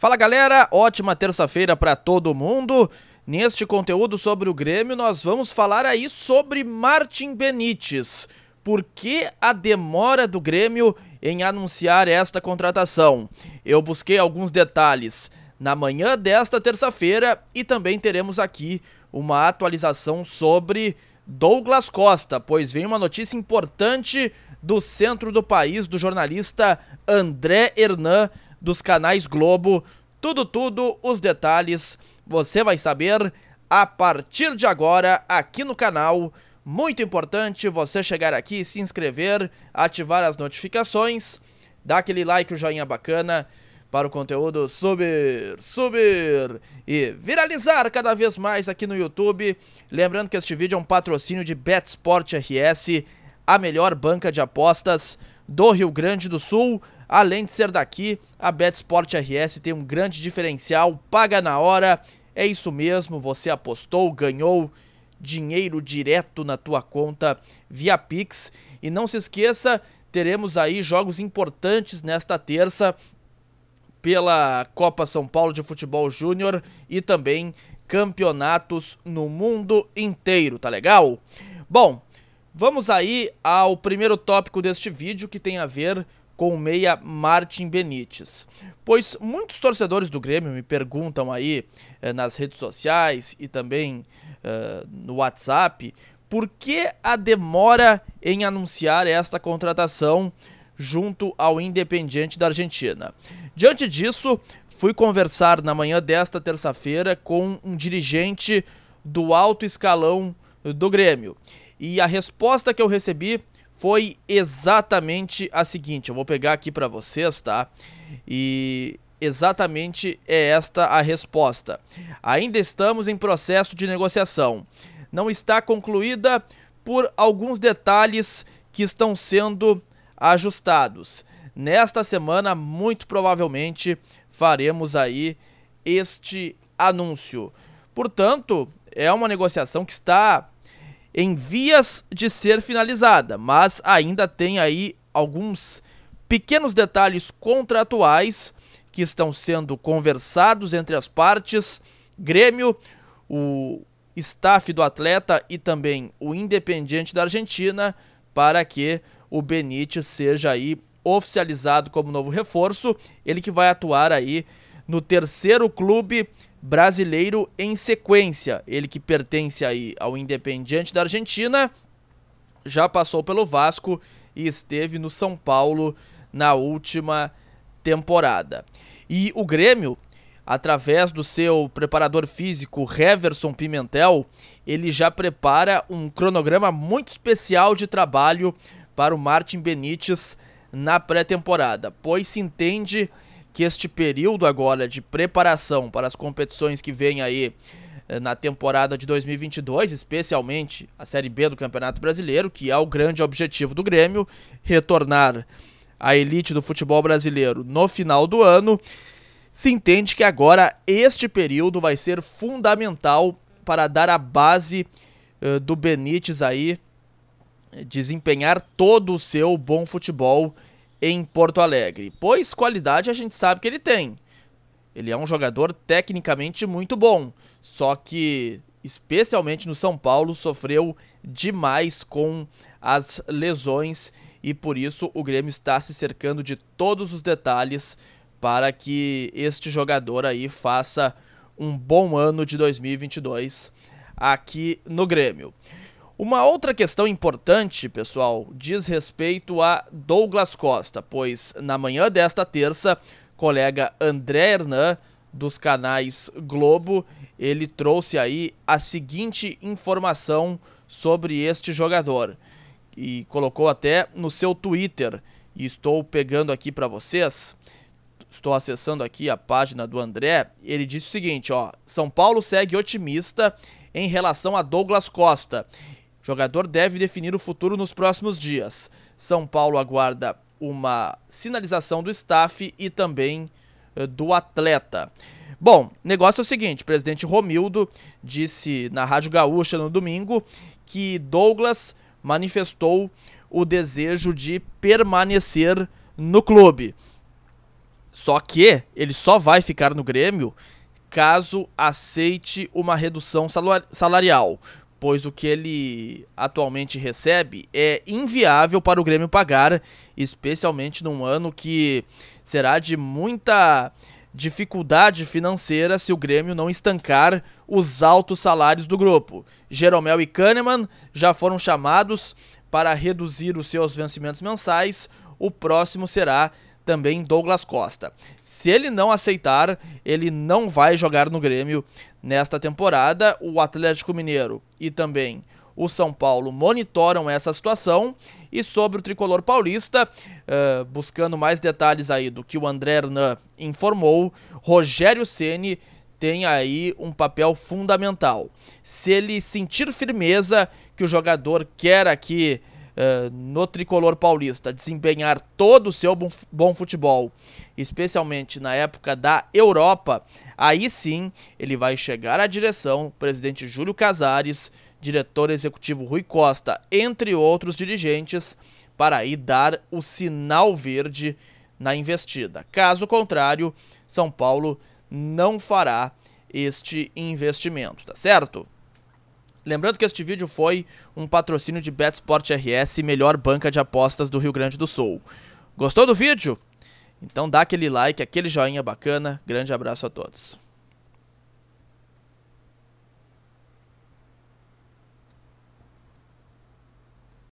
Fala galera, ótima terça-feira para todo mundo. Neste conteúdo sobre o Grêmio, nós vamos falar aí sobre Martin Benítez. Por que a demora do Grêmio em anunciar esta contratação? Eu busquei alguns detalhes na manhã desta terça-feira e também teremos aqui uma atualização sobre Douglas Costa, pois vem uma notícia importante do centro do país do jornalista André Hernan dos canais Globo. Tudo, tudo, os detalhes você vai saber a partir de agora aqui no canal. Muito importante você chegar aqui, se inscrever, ativar as notificações, dar aquele like, o um joinha bacana para o conteúdo subir, subir e viralizar cada vez mais aqui no YouTube. Lembrando que este vídeo é um patrocínio de BetSport RS, a melhor banca de apostas do Rio Grande do Sul. Além de ser daqui, a BetSport RS tem um grande diferencial, paga na hora. É isso mesmo, você apostou, ganhou dinheiro direto na tua conta via Pix. E não se esqueça, teremos aí jogos importantes nesta terça pela Copa São Paulo de Futebol Júnior e também campeonatos no mundo inteiro, tá legal? Bom, vamos aí ao primeiro tópico deste vídeo que tem a ver com o meia Martin Benítez. Pois muitos torcedores do Grêmio me perguntam aí eh, nas redes sociais e também eh, no WhatsApp por que a demora em anunciar esta contratação junto ao Independiente da Argentina. Diante disso, fui conversar na manhã desta terça-feira com um dirigente do alto escalão do Grêmio. E a resposta que eu recebi foi exatamente a seguinte. Eu vou pegar aqui para vocês, tá? E exatamente é esta a resposta. Ainda estamos em processo de negociação. Não está concluída por alguns detalhes que estão sendo ajustados. Nesta semana, muito provavelmente, faremos aí este anúncio. Portanto, é uma negociação que está em vias de ser finalizada, mas ainda tem aí alguns pequenos detalhes contratuais que estão sendo conversados entre as partes, Grêmio, o staff do atleta e também o Independiente da Argentina, para que o Benítez seja aí oficializado como novo reforço, ele que vai atuar aí no terceiro clube brasileiro em sequência. Ele que pertence aí ao Independiente da Argentina, já passou pelo Vasco e esteve no São Paulo na última temporada. E o Grêmio, através do seu preparador físico Heverson Pimentel, ele já prepara um cronograma muito especial de trabalho para o Martin Benítez na pré-temporada, pois se entende que este período agora de preparação para as competições que vem aí eh, na temporada de 2022, especialmente a Série B do Campeonato Brasileiro, que é o grande objetivo do Grêmio, retornar à elite do futebol brasileiro no final do ano, se entende que agora este período vai ser fundamental para dar a base uh, do Benítez aí eh, desempenhar todo o seu bom futebol em Porto Alegre, pois qualidade a gente sabe que ele tem. Ele é um jogador tecnicamente muito bom, só que especialmente no São Paulo sofreu demais com as lesões e por isso o Grêmio está se cercando de todos os detalhes para que este jogador aí faça um bom ano de 2022 aqui no Grêmio. Uma outra questão importante, pessoal, diz respeito a Douglas Costa, pois na manhã desta terça, colega André Hernan, dos canais Globo, ele trouxe aí a seguinte informação sobre este jogador. E colocou até no seu Twitter. E estou pegando aqui para vocês. Estou acessando aqui a página do André. Ele disse o seguinte, ó: São Paulo segue otimista em relação a Douglas Costa Jogador deve definir o futuro nos próximos dias. São Paulo aguarda uma sinalização do staff e também eh, do atleta. Bom, negócio é o seguinte: o presidente Romildo disse na Rádio Gaúcha no domingo que Douglas manifestou o desejo de permanecer no clube. Só que ele só vai ficar no Grêmio caso aceite uma redução salarial pois o que ele atualmente recebe é inviável para o Grêmio pagar, especialmente num ano que será de muita dificuldade financeira se o Grêmio não estancar os altos salários do grupo. Jeromel e Kahneman já foram chamados para reduzir os seus vencimentos mensais. O próximo será também Douglas Costa. Se ele não aceitar, ele não vai jogar no Grêmio Nesta temporada, o Atlético Mineiro e também o São Paulo monitoram essa situação. E sobre o tricolor paulista, uh, buscando mais detalhes aí do que o André Hernan informou, Rogério Ceni tem aí um papel fundamental. Se ele sentir firmeza que o jogador quer aqui eh, no tricolor paulista desempenhar todo o seu bom futebol, especialmente na época da Europa, aí sim ele vai chegar à direção, presidente Júlio Casares, diretor executivo Rui Costa, entre outros dirigentes, para aí dar o sinal verde na investida. Caso contrário, São Paulo não fará este investimento, tá certo? Lembrando que este vídeo foi um patrocínio de Betsport RS, melhor banca de apostas do Rio Grande do Sul. Gostou do vídeo? Então dá aquele like, aquele joinha bacana. Grande abraço a todos.